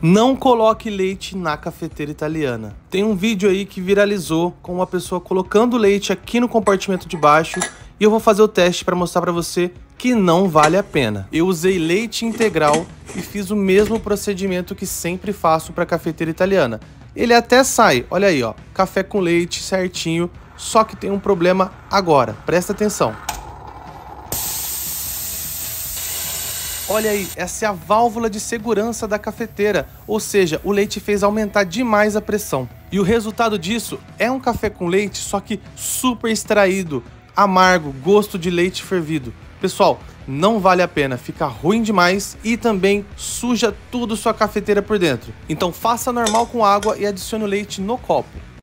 Não coloque leite na cafeteira italiana. Tem um vídeo aí que viralizou com uma pessoa colocando leite aqui no compartimento de baixo e eu vou fazer o teste para mostrar para você que não vale a pena. Eu usei leite integral e fiz o mesmo procedimento que sempre faço para cafeteira italiana. Ele até sai, olha aí ó, café com leite certinho, só que tem um problema agora, presta atenção. Olha aí, essa é a válvula de segurança da cafeteira, ou seja, o leite fez aumentar demais a pressão. E o resultado disso é um café com leite, só que super extraído, amargo, gosto de leite fervido. Pessoal, não vale a pena, fica ruim demais e também suja tudo sua cafeteira por dentro. Então faça normal com água e adicione o leite no copo.